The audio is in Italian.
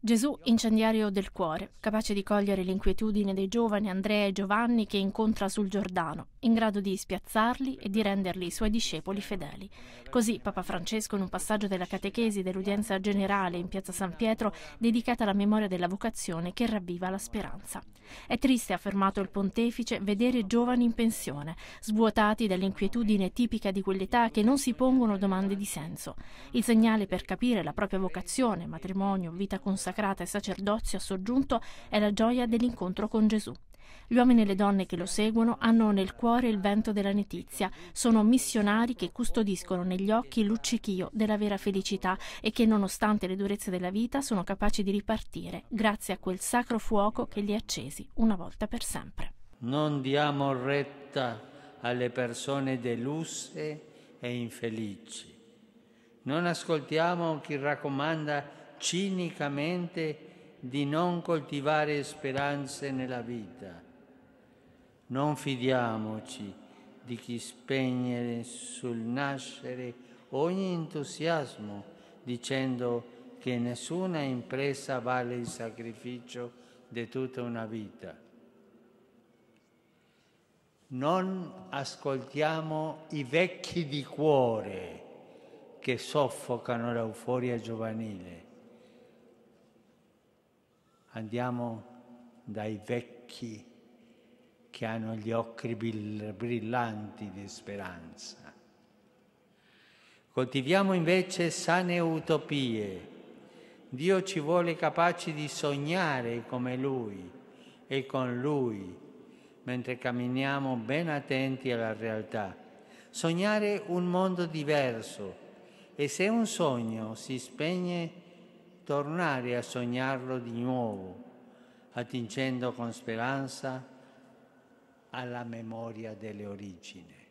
Gesù incendiario del cuore, capace di cogliere l'inquietudine dei giovani Andrea e Giovanni che incontra sul Giordano, in grado di spiazzarli e di renderli suoi discepoli fedeli. Così Papa Francesco, in un passaggio della catechesi dell'udienza generale in piazza San Pietro, dedicata alla memoria della vocazione che ravviva la speranza. È triste, ha affermato il pontefice, vedere giovani in pensione, svuotati dall'inquietudine tipica di quell'età che non si pongono domande di senso. Il segnale per capire la propria vocazione, matrimonio, vita consapevole, consacrata e sacerdozio ha soggiunto è la gioia dell'incontro con Gesù. Gli uomini e le donne che lo seguono hanno nel cuore il vento della netizia, sono missionari che custodiscono negli occhi il luccichio della vera felicità e che nonostante le durezze della vita sono capaci di ripartire grazie a quel sacro fuoco che li ha accesi una volta per sempre. Non diamo retta alle persone deluse e infelici. Non ascoltiamo chi raccomanda cinicamente di non coltivare speranze nella vita. Non fidiamoci di chi spegne sul nascere ogni entusiasmo dicendo che nessuna impresa vale il sacrificio di tutta una vita. Non ascoltiamo i vecchi di cuore che soffocano l'euforia giovanile andiamo dai vecchi che hanno gli occhi brillanti di speranza. Coltiviamo invece sane utopie. Dio ci vuole capaci di sognare come Lui e con Lui, mentre camminiamo ben attenti alla realtà. Sognare un mondo diverso e se un sogno si spegne, tornare a sognarlo di nuovo, attingendo con speranza alla memoria delle origini.